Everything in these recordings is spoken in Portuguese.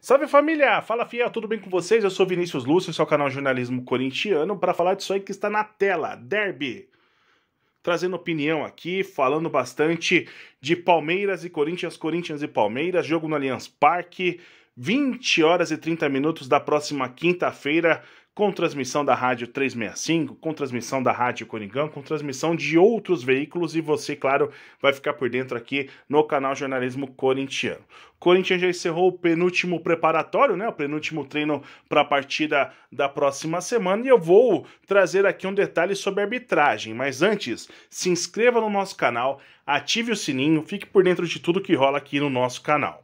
Salve família! Fala fiel, tudo bem com vocês? Eu sou Vinícius Lúcio, seu é canal Jornalismo Corintiano, para falar disso aí que está na tela, derby. Trazendo opinião aqui, falando bastante de Palmeiras e Corinthians, Corinthians e Palmeiras, jogo no Allianz Parque, 20 horas e 30 minutos da próxima quinta-feira, com transmissão da Rádio 365, com transmissão da Rádio Coringão, com transmissão de outros veículos e você, claro, vai ficar por dentro aqui no canal Jornalismo Corintiano. O Corinthians já encerrou o penúltimo preparatório, né? O penúltimo treino para a partida da próxima semana e eu vou trazer aqui um detalhe sobre arbitragem, mas antes, se inscreva no nosso canal, ative o sininho, fique por dentro de tudo que rola aqui no nosso canal.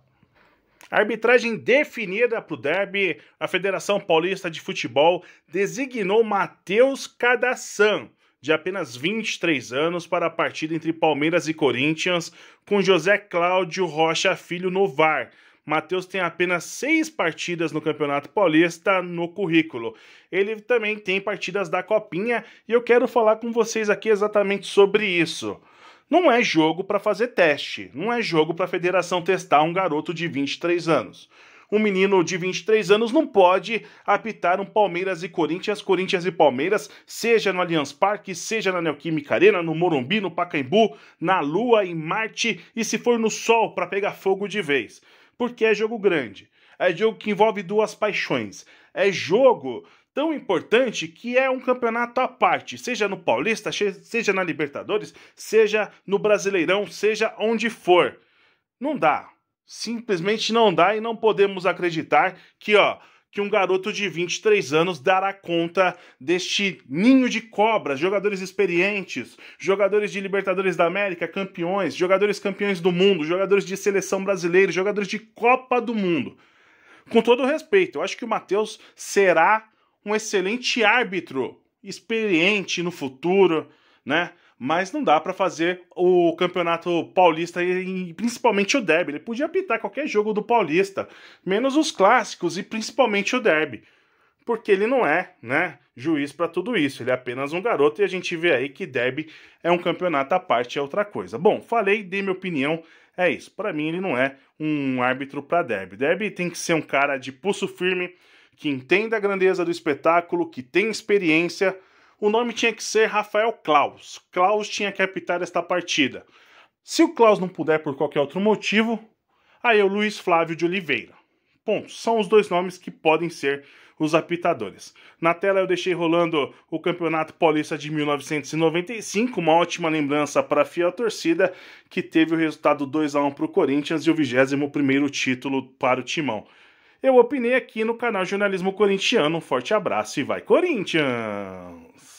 Arbitragem definida para o derby, a Federação Paulista de Futebol designou Matheus Cadassan, de apenas 23 anos, para a partida entre Palmeiras e Corinthians, com José Cláudio Rocha Filho no VAR. Matheus tem apenas seis partidas no Campeonato Paulista no currículo. Ele também tem partidas da Copinha e eu quero falar com vocês aqui exatamente sobre isso. Não é jogo para fazer teste, não é jogo para a federação testar um garoto de 23 anos. Um menino de 23 anos não pode apitar um Palmeiras e Corinthians, Corinthians e Palmeiras, seja no Allianz Parque, seja na Neoquímica Arena, no Morumbi, no Pacaembu, na Lua, em Marte e se for no Sol para pegar fogo de vez. Porque é jogo grande. É jogo que envolve duas paixões. É jogo tão importante que é um campeonato à parte, seja no Paulista, seja na Libertadores, seja no Brasileirão, seja onde for. Não dá. Simplesmente não dá e não podemos acreditar que, ó, que um garoto de 23 anos dará conta deste ninho de cobras, jogadores experientes, jogadores de Libertadores da América, campeões, jogadores campeões do mundo, jogadores de seleção brasileira, jogadores de Copa do Mundo. Com todo respeito, eu acho que o Matheus será um excelente árbitro, experiente no futuro, né? Mas não dá para fazer o Campeonato Paulista e principalmente o derby. Ele podia apitar qualquer jogo do Paulista, menos os clássicos e principalmente o derby. Porque ele não é, né, juiz para tudo isso. Ele é apenas um garoto e a gente vê aí que derby é um campeonato à parte, é outra coisa. Bom, falei, de minha opinião, é isso. Para mim ele não é um árbitro para derby. Derby tem que ser um cara de pulso firme, que entende a grandeza do espetáculo, que tem experiência. O nome tinha que ser Rafael Klaus. Klaus tinha que apitar esta partida. Se o Klaus não puder por qualquer outro motivo, aí é o Luiz Flávio de Oliveira. Bom, são os dois nomes que podem ser os apitadores. Na tela eu deixei rolando o Campeonato Paulista de 1995, uma ótima lembrança para a fiel torcida, que teve o resultado 2 a 1 para o Corinthians e o 21 título para o Timão eu opinei aqui no canal Jornalismo Corintiano. Um forte abraço e vai Corinthians!